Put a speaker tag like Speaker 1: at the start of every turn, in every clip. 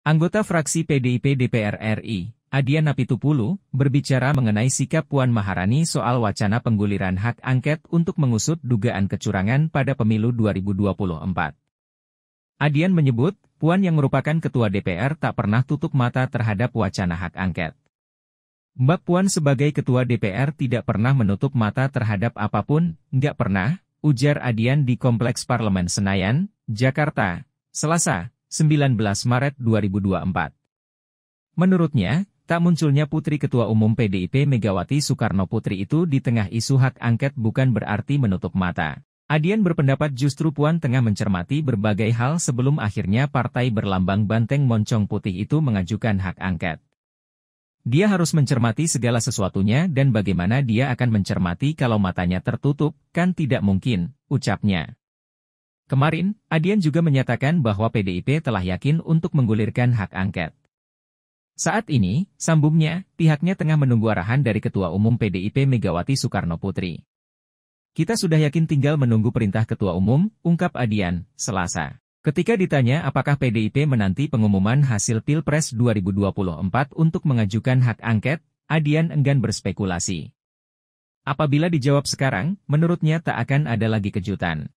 Speaker 1: Anggota fraksi PDIP DPR RI, Adian Napitupulu, berbicara mengenai sikap Puan Maharani soal wacana pengguliran hak angket untuk mengusut dugaan kecurangan pada pemilu 2024. Adian menyebut, Puan yang merupakan ketua DPR tak pernah tutup mata terhadap wacana hak angket. Mbak Puan sebagai ketua DPR tidak pernah menutup mata terhadap apapun, nggak pernah, ujar Adian di Kompleks Parlemen Senayan, Jakarta, Selasa, 19 Maret 2024. Menurutnya, tak munculnya Putri Ketua Umum PDIP Megawati Soekarno Putri itu di tengah isu hak angket bukan berarti menutup mata. Adian berpendapat justru Puan tengah mencermati berbagai hal sebelum akhirnya partai berlambang banteng moncong putih itu mengajukan hak angket. Dia harus mencermati segala sesuatunya dan bagaimana dia akan mencermati kalau matanya tertutup, kan tidak mungkin, ucapnya. Kemarin, Adian juga menyatakan bahwa PDIP telah yakin untuk menggulirkan hak angket. Saat ini, sambungnya, pihaknya tengah menunggu arahan dari Ketua Umum PDIP Megawati Soekarno Putri. Kita sudah yakin tinggal menunggu perintah Ketua Umum, ungkap Adian, Selasa. Ketika ditanya apakah PDIP menanti pengumuman hasil Pilpres 2024 untuk mengajukan hak angket, Adian enggan berspekulasi. Apabila dijawab sekarang, menurutnya tak akan ada lagi kejutan.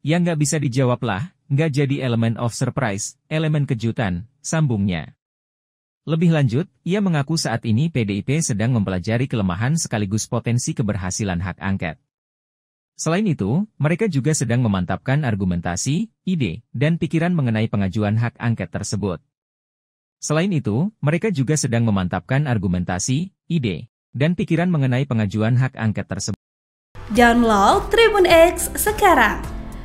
Speaker 1: Yang nggak bisa dijawab lah, nggak jadi elemen of surprise, elemen kejutan, sambungnya. Lebih lanjut, ia mengaku saat ini PDIP sedang mempelajari kelemahan sekaligus potensi keberhasilan hak angket. Selain itu, mereka juga sedang memantapkan argumentasi, ide, dan pikiran mengenai pengajuan hak angket tersebut. Selain itu, mereka juga sedang memantapkan argumentasi, ide, dan pikiran mengenai pengajuan hak angket tersebut. Download Tribun X sekarang